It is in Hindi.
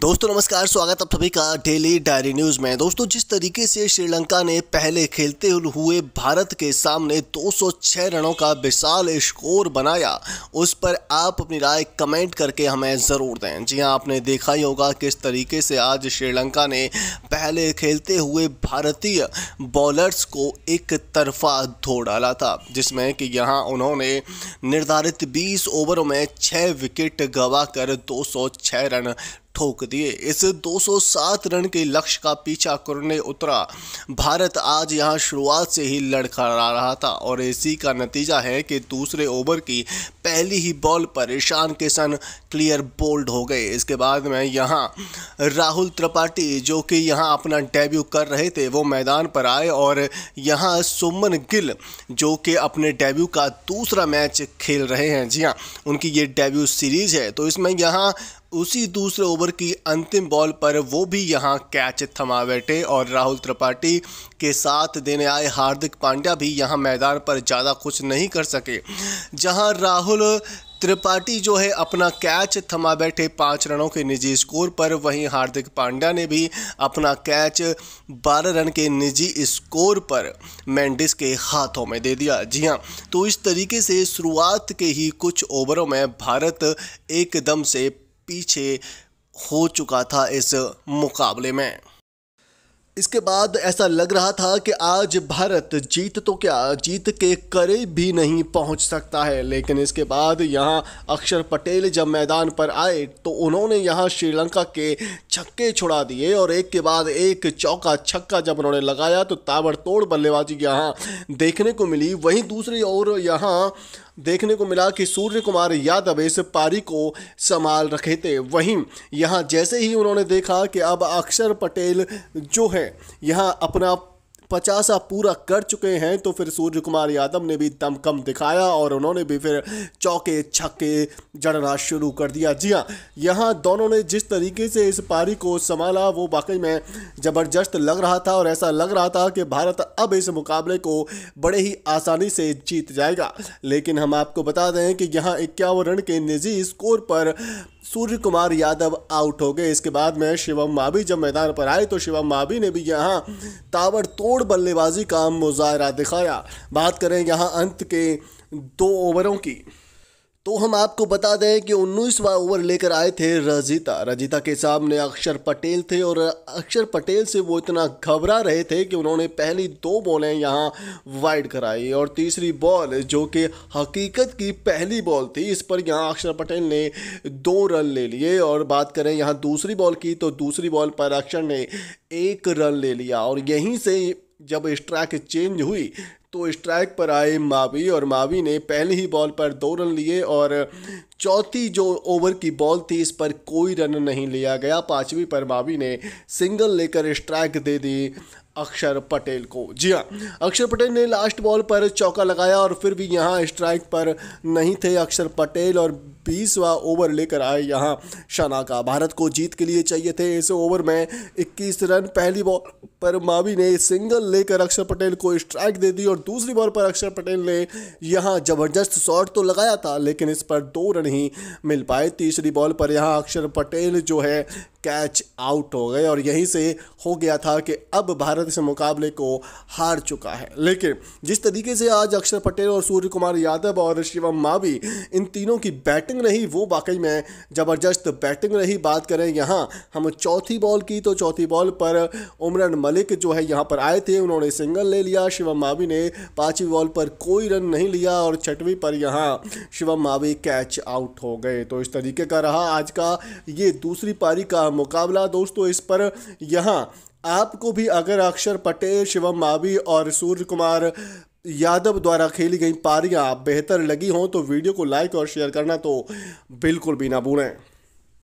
दोस्तों नमस्कार स्वागत आप सभी का डेली डायरी न्यूज़ में दोस्तों जिस तरीके से श्रीलंका ने पहले खेलते हुए भारत के सामने 206 रनों का विशाल स्कोर बनाया उस पर आप अपनी राय कमेंट करके हमें ज़रूर दें जी हां आपने देखा ही होगा किस तरीके से आज श्रीलंका ने पहले खेलते हुए भारतीय बॉलर्स को एक तरफा धो डाला था जिसमें कि यहाँ उन्होंने निर्धारित बीस ओवरों में छः विकेट गंवा कर दो रन ठोक दिए इस 207 रन के लक्ष्य का पीछा करने उतरा भारत आज यहां शुरुआत से ही लड़खड़ा रहा था और इसी का नतीजा है कि दूसरे ओवर की पहली ही बॉल पर ईशान किशन क्लियर बोल्ड हो गए इसके बाद में यहां राहुल त्रिपाठी जो कि यहां अपना डेब्यू कर रहे थे वो मैदान पर आए और यहां सुमन गिल जो कि अपने डेब्यू का दूसरा मैच खेल रहे हैं जी हाँ उनकी ये डेब्यू सीरीज़ है तो इसमें यहाँ उसी दूसरे ओवर ओवर की अंतिम बॉल पर वो भी यहाँ कैच थमा बैठे और राहुल त्रिपाठी के साथ देने आए हार्दिक पांड्या भी यहाँ मैदान पर ज़्यादा कुछ नहीं कर सके जहाँ राहुल त्रिपाठी जो है अपना कैच थमा बैठे पाँच रनों के निजी स्कोर पर वहीं हार्दिक पांड्या ने भी अपना कैच बारह रन के निजी स्कोर पर मेंडिस के हाथों में दे दिया जी हाँ तो इस तरीके से शुरुआत के ही कुछ ओवरों में भारत एकदम से पीछे हो चुका था इस मुकाबले में इसके बाद ऐसा लग रहा था कि आज भारत जीत तो क्या जीत के करीब भी नहीं पहुंच सकता है लेकिन इसके बाद यहां अक्षर पटेल जब मैदान पर आए तो उन्होंने यहां श्रीलंका के छक्के छुड़ा दिए और एक के बाद एक चौका छक्का जब उन्होंने लगाया तो ताबड़तोड़ बल्लेबाजी यहां देखने को मिली वहीं दूसरी ओर यहाँ देखने को मिला कि सूर्य कुमार यादव इस पारी को संभाल रखे थे वहीं यहाँ जैसे ही उन्होंने देखा कि अब अक्षर पटेल जो है यहाँ अपना पचासा पूरा कर चुके हैं तो फिर सूर्य कुमार यादव ने भी दमकम दिखाया और उन्होंने भी फिर चौके छक्के जड़ना शुरू कर दिया जी हाँ यहाँ दोनों ने जिस तरीके से इस पारी को संभाला वो वाकई में ज़बरदस्त लग रहा था और ऐसा लग रहा था कि भारत अब इस मुकाबले को बड़े ही आसानी से जीत जाएगा लेकिन हम आपको बता दें कि यहाँ इक्यावन रन के निजी स्कोर पर सूर्य कुमार यादव आउट हो गए इसके बाद में शिवम माभी जब मैदान पर आए तो शिवम माभी ने भी यहाँ ताबड़तोड़ बल्लेबाजी का मुजाहरा दिखाया बात करें यहाँ अंत के दो ओवरों की तो हम आपको बता दें कि उन्नीसवा ओवर लेकर आए थे रजिता रजिता के सामने अक्षर पटेल थे और अक्षर पटेल से वो इतना घबरा रहे थे कि उन्होंने पहली दो बॉलें यहाँ वाइड कराई और तीसरी बॉल जो कि हकीकत की पहली बॉल थी इस पर यहाँ अक्षर पटेल ने दो रन ले लिए और बात करें यहाँ दूसरी बॉल की तो दूसरी बॉल पर अक्षर ने एक रन ले लिया और यहीं से जब स्ट्राइक चेंज हुई तो स्ट्राइक पर आए मावी और मावी ने पहले ही बॉल पर दो रन लिए और चौथी जो ओवर की बॉल थी इस पर कोई रन नहीं लिया गया पाँचवीं पर मावी ने सिंगल लेकर स्ट्राइक दे दी अक्षर पटेल को जी हाँ अक्षर पटेल ने लास्ट बॉल पर चौका लगाया और फिर भी यहाँ स्ट्राइक पर नहीं थे अक्षर पटेल और बीसवा ओवर लेकर आए यहाँ शनाका भारत को जीत के लिए चाहिए थे इस ओवर में 21 रन पहली बॉल पर मावी ने सिंगल लेकर अक्षर पटेल को स्ट्राइक दे दी और दूसरी बॉल पर अक्षर पटेल ने यहाँ जबरदस्त शॉट तो लगाया था लेकिन इस पर दो रन ही मिल पाए तीसरी बॉल पर यहाँ अक्षर पटेल जो है कैच आउट हो गए और यहीं से हो गया था कि अब भारत इस मुकाबले को हार चुका है लेकिन जिस तरीके से आज अक्षर पटेल और सूर्य कुमार यादव और शिवम मावी इन तीनों की बैटिंग रही वो वाकई में ज़बरदस्त बैटिंग रही बात करें यहाँ हम चौथी बॉल की तो चौथी बॉल पर उमरन मलिक जो है यहाँ पर आए थे उन्होंने सिंगल ले लिया शिवम मावी ने पाँचवीं बॉल पर कोई रन नहीं लिया और छठवीं पर यहाँ शिवम मावी कैच आउट हो गए तो इस तरीके का रहा आज का ये दूसरी पारी का मुकाबला दोस्तों इस पर यहाँ आपको भी अगर अक्षर पटेल शिवम मावी और सूर्य कुमार यादव द्वारा खेली गई पारियां बेहतर लगी हों तो वीडियो को लाइक और शेयर करना तो बिल्कुल भी ना भूलें